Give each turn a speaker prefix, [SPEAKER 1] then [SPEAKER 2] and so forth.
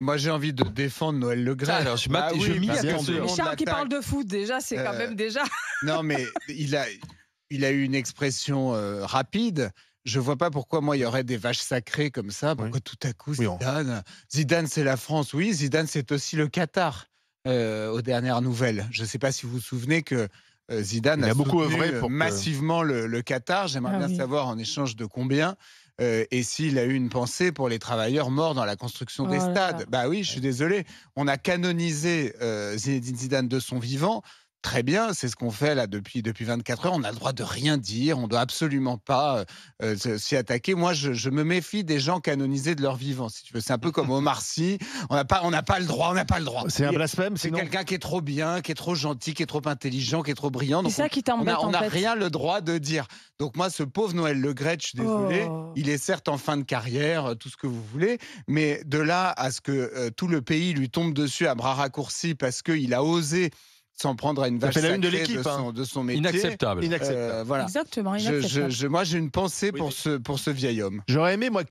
[SPEAKER 1] Moi, j'ai envie de défendre Noël Le Alors, je m'attends. Ah oui, Richard qui parle de foot, déjà, c'est quand euh, même déjà. non, mais il a, il a eu une expression euh, rapide. Je vois pas pourquoi moi il y aurait des vaches sacrées comme ça. Pourquoi tout à coup Zidane, Zidane c'est la France, oui. Zidane c'est aussi le Qatar euh, aux dernières nouvelles. Je ne sais pas si vous vous souvenez que Zidane a, beaucoup pour massivement le, Qatar. J'aimerais ah bien savoir en échange de combien. Euh, et s'il a eu une pensée pour les travailleurs morts dans la construction des oh stades. Ben Bah oui, je suis désolé. On a canonisé euh, Zinedine Zidane de son vivant. Très bien, c'est ce qu'on fait là depuis, depuis 24 heures. On a le droit de rien dire, on doit absolument pas euh, s'y attaquer. Moi, je, me méfie des gens canonisés de leur vivant, si tu veux. C'est un peu comme Omar Sy, on n'a pas, on pas le droit, on n'a pas le droit. C'est un blasphème, c'est quelqu'un qui est trop bien, qui est trop gentil, qui est trop intelligent, qui est trop brillant. C'est ça on, qui t'embête. On n'a rien le droit de dire. Donc moi, ce pauvre Noël Le Gretsch désolé, oh. il est certes en fin de carrière, euh, tout ce que vous voulez, mais de là à ce que euh, tout le pays lui tombe dessus à bras raccourcis parce qu'il a osé s'en prendre à une vache sacrée de, hein. de, son, métier. Inacceptable. Euh, voilà. Exactement, moi, j'ai une pensée pour, ce, pour ce vieil homme. J'aurais aimé, moi,